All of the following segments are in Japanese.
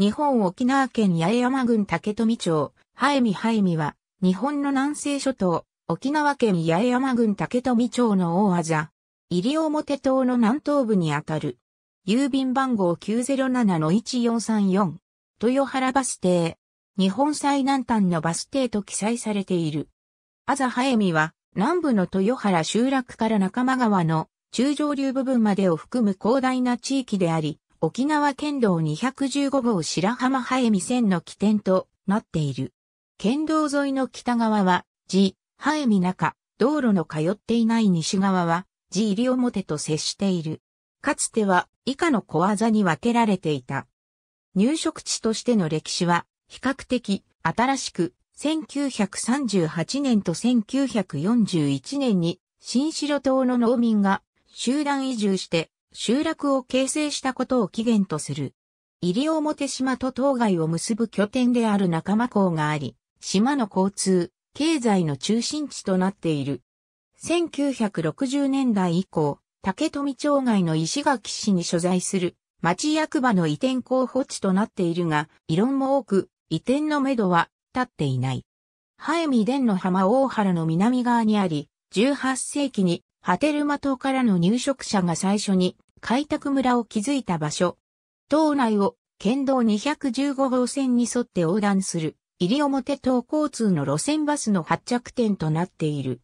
日本沖縄県八重山郡竹富町、ハエミハエミは、日本の南西諸島、沖縄県八重山郡竹富町の大字、西表島の南東部にあたる。郵便番号907-1434。豊原バス停。日本最南端のバス停と記載されている。あざハエミは、南部の豊原集落から仲間川の中上流部分までを含む広大な地域であり、沖縄県道215号白浜早見線の起点となっている。県道沿いの北側は、地、早見中、道路の通っていない西側は、地入表と接している。かつては以下の小技に分けられていた。入植地としての歴史は比較的新しく1938年と1941年に新城島の農民が集団移住して集落を形成したことを起源とする。西表島と島外を結ぶ拠点である仲間港があり、島の交通、経済の中心地となっている。1960年代以降、竹富町外の石垣市に所在する町役場の移転候補地となっているが、異論も多く、移転のめどは立っていない。ハエミデンの浜大原の南側にあり、18世紀にハテルマ島からの入植者が最初に開拓村を築いた場所。島内を県道215号線に沿って横断する入表島交通の路線バスの発着点となっている。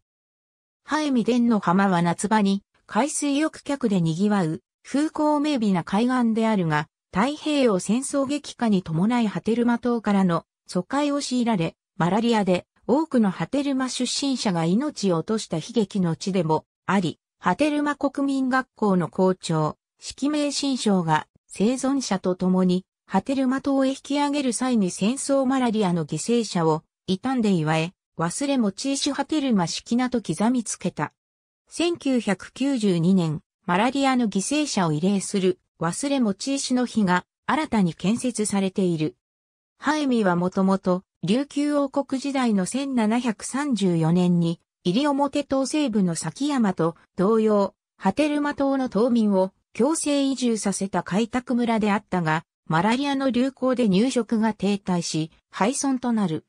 ハエミデンの浜は夏場に海水浴客で賑わう風光明媚な海岸であるが、太平洋戦争激化に伴いハテルマ島からの疎開を強いられ、マラリアで多くのハテルマ出身者が命を落とした悲劇の地でもあり、ハテルマ国民学校の校長、式名新章が生存者と共に、ハテルマ島へ引き上げる際に戦争マラリアの犠牲者を悼んで祝え、忘れ持ち石ハテルマ式名と刻みつけた。1992年、マラリアの犠牲者を慰霊する忘れ持ち石の日が新たに建設されている。ハエミはもともと琉球王国時代の1734年に西表島西部の崎山と同様、波照間島の島民を強制移住させた開拓村であったが、マラリアの流行で入植が停滞し、廃村となる。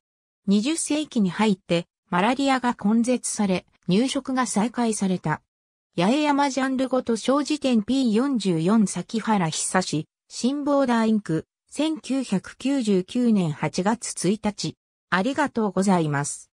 20世紀に入って、マラリアが根絶され、入植が再開された。八重山ジャンルごと小辞典 P44 崎原久志、新ボーダーインク、1999年8月1日。ありがとうございます。